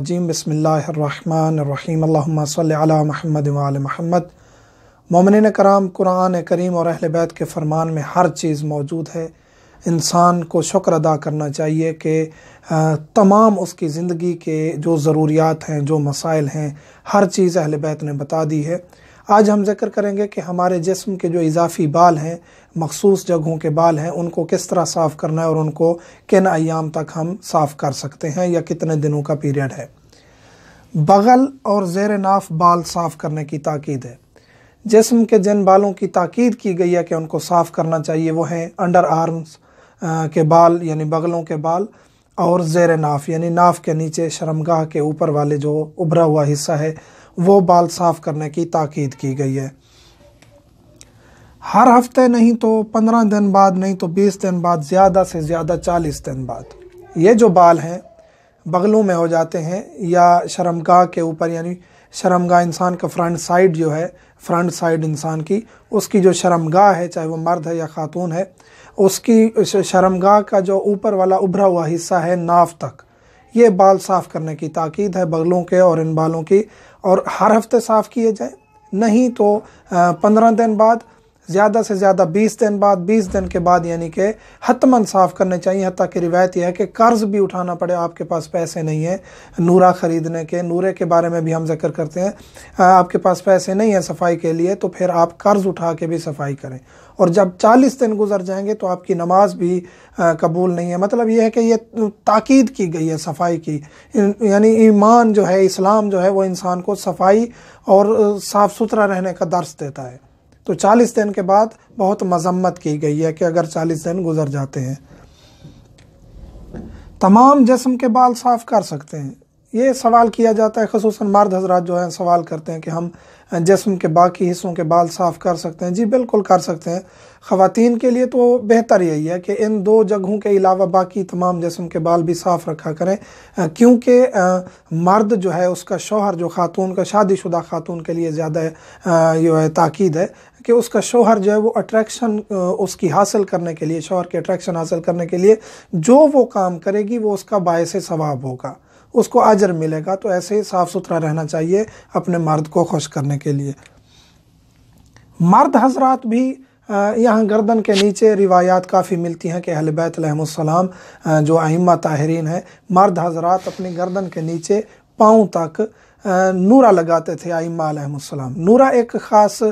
عظیم بسم اللہ الرحمن الرحیم اللہم صلی علی محمد علی محمد مومنین کرام قرآن کریم اور اہل بیت کے فرمان میں ہر چیز موجود ہے انسان کو شکر ادا کرنا چاہیے کہ تمام اس کی زندگی کے جو ضروریات ہیں جو مسائل ہیں ہر چیز اہل بیت نے بتا دی ہے آج ہم ذکر کریں گے کہ ہمارے جسم کے جو اضافی بال ہیں مخصوص جگہوں کے بال ہیں ان کو کس طرح صاف کرنا ہے اور ان کو کن ایام تک ہم صاف کر سکتے ہیں یا کتنے دنوں کا پیریڈ ہے بغل اور زیر ناف بال صاف کرنے کی تاکید ہے جسم کے جن بالوں کی تاکید کی گئی ہے کہ ان کو صاف کرنا چاہیے وہ ہیں انڈر آرمز کے بال یعنی بغلوں کے بال اور زیر ناف یعنی ناف کے نیچے شرمگاہ کے اوپر والے جو ابھرا ہوا حصہ ہے وہ بال صاف کرنے کی تاکید کی گئی ہے ہر ہفتے نہیں تو پندرہ دن بعد نہیں تو بیس دن بعد زیادہ سے زیادہ چالیس دن بعد یہ جو بال ہیں بغلوں میں ہو جاتے ہیں یا شرمگاہ کے اوپر یعنی شرمگاہ انسان کا فرنٹ سائڈ جو ہے فرنٹ سائڈ انسان کی اس کی جو شرمگاہ ہے چاہے وہ مرد ہے یا خاتون ہے اس کی شرمگاہ کا جو اوپر والا ابھرا ہوا حصہ ہے ناف تک یہ بال صاف کرنے کی تاکید ہے بغلوں کے اور ان بالوں کی اور ہر ہفتے صاف کیے جائیں نہیں تو پندرہ دن بعد زیادہ سے زیادہ بیس دن بعد بیس دن کے بعد یعنی کہ حتماً صاف کرنے چاہیے حتیٰ کہ روایت یہ ہے کہ قرض بھی اٹھانا پڑے آپ کے پاس پیسے نہیں ہیں نورا خریدنے کے نورے کے بارے میں بھی ہم ذکر کرتے ہیں آپ کے پاس پیسے نہیں ہیں صفائی کے لیے تو پھر آپ قرض اٹھا کے بھی صفائی کریں اور جب چالیس دن گزر جائیں گے تو آپ کی نماز بھی قبول نہیں ہے مطلب یہ ہے کہ یہ تاکید کی گئی ہے صفائی کی یعنی ایمان جو ہے اسلام جو ہے وہ انسان کو صفائی اور صاف ستھرا رہنے کا درس دیتا ہے تو چالیس دن کے بعد بہت مذمت کی گئی ہے کہ اگر چالیس دن گزر جاتے ہیں تمام جسم کے بال صاف کر سکتے ہیں یہ سوال کیا جاتا ہے خصوصاً مرد حضرات جو ہیں سوال کرتے ہیں کہ ہم جسم کے باقی حصوں کے بال صاف کر سکتے ہیں جی بالکل کر سکتے ہیں خواتین کے لیے تو بہتر یہی ہے کہ ان دو جگہوں کے علاوہ باقی تمام جسم کے بال بھی صاف رکھا کریں کیونکہ مرد جو ہے اس کا شوہر جو خاتون کا شادی شدہ خاتون کے لیے زیادہ جو ہے تاکید ہے کہ اس کا شوہر جو ہے وہ اٹریکشن اس کی حاصل کرنے کے لیے شوہر کے اٹریکشن حاصل کرنے کے لیے جو وہ کام کرے گی وہ اس کا باعث ثواب ہوگا اس کو اجر ملے گا تو ایسے ہی صاف ستھرا رہنا چاہیے اپنے مرد کو خوش کرنے کے لیے مرد حضرات بھی یہاں گردن کے نیچے روایات کافی ملتی ہیں کہ اہل بیت علیہ السلام جو ائمہ تاہرین ہیں مرد حضرات اپنی گردن کے نیچے پاؤں تک نورا لگاتے تھے آئمہ علیہ السلام نورا ایک خاص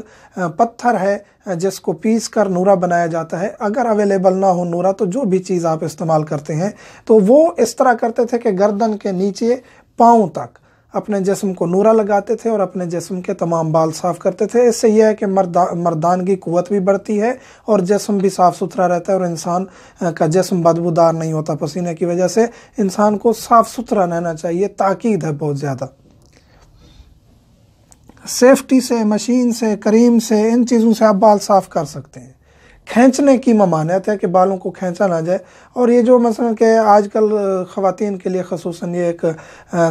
پتھر ہے جس کو پیس کر نورا بنایا جاتا ہے اگر اویلیبل نہ ہو نورا تو جو بھی چیز آپ استعمال کرتے ہیں تو وہ اس طرح کرتے تھے کہ گردن کے نیچے پاؤں تک اپنے جسم کو نورا لگاتے تھے اور اپنے جسم کے تمام بال صاف کرتے تھے اس سے یہ ہے کہ مردان کی قوت بھی بڑھتی ہے اور جسم بھی صاف ستھرا رہتا ہے اور انسان کا جسم بدبودار نہیں ہوتا پسینے کی وجہ سے انسان کو صاف ستھرا رہنا چاہیے تاکید ہے بہت زیادہ سیفٹی سے مشین سے کریم سے ان چیزوں سے آپ بال صاف کر سکتے ہیں کھینچنے کی ممانعت ہے کہ بالوں کو کھینچا نہ جائے اور یہ جو مثلا کہ آج کل خواتین کے لیے خصوصاً یہ ایک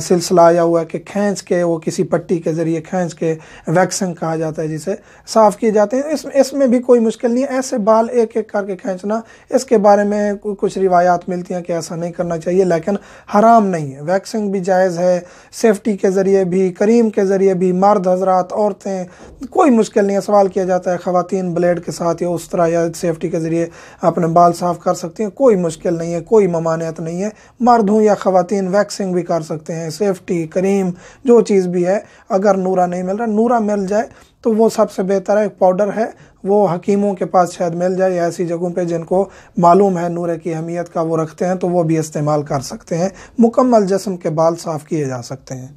سلسلہ آیا ہوا ہے کہ کھینچ کے وہ کسی پٹی کے ذریعے کھینچ کے ویکسنگ کہا جاتا ہے جسے صاف کیے جاتے ہیں اس اس میں بھی کوئی مشکل نہیں ہے ایسے بال ایک ایک کر کے کھینچنا اس کے بارے میں کچھ روایات ملتی ہیں کہ ایسا نہیں کرنا چاہیے لیکن حرام نہیں ہے ویکسنگ بھی جائز ہے سیفٹی کے ذریعے بھی کریم کے ذریعے بھی مرد حضرات عورتیں کوئی مشکل نہیں ہے سوال کیا جاتا ہے خواتین بلیڈ کے ساتھ یا اس طرح یا ہیلتھ سیفٹی کے ذریعے اپنے بال صاف کر سکتے ہیں کوئی مشکل نہیں ہے کوئی ممانعت نہیں ہے مرد ہوں یا خواتین ویکسنگ بھی کر سکتے ہیں سیفٹی کریم جو چیز بھی ہے اگر نورا نہیں مل رہا نورا مل جائے تو وہ سب سے بہتر ہے ایک پاؤڈر ہے وہ حکیموں کے پاس شاید مل جائے یا ایسی جگہوں پہ جن کو معلوم ہے نورے کی اہمیت کا وہ رکھتے ہیں تو وہ بھی استعمال کر سکتے ہیں مکمل جسم کے بال صاف کیے جا سکتے ہیں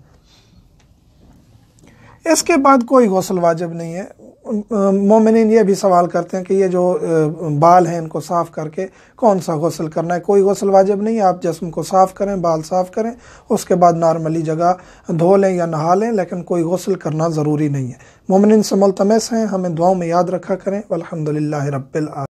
اس کے بعد کوئی غسل واجب نہیں ہے مومنین یہ بھی سوال کرتے ہیں کہ یہ جو بال ہیں ان کو صاف کر کے کون سا غسل کرنا ہے کوئی غسل واجب نہیں آپ جسم کو صاف کریں بال صاف کریں اس کے بعد نارملی جگہ دھو لیں یا نہا لیں لیکن کوئی غسل کرنا ضروری نہیں ہے مومنین سے ملتمس ہیں ہمیں دعاؤں میں یاد رکھا کریں الحمد رب العالمین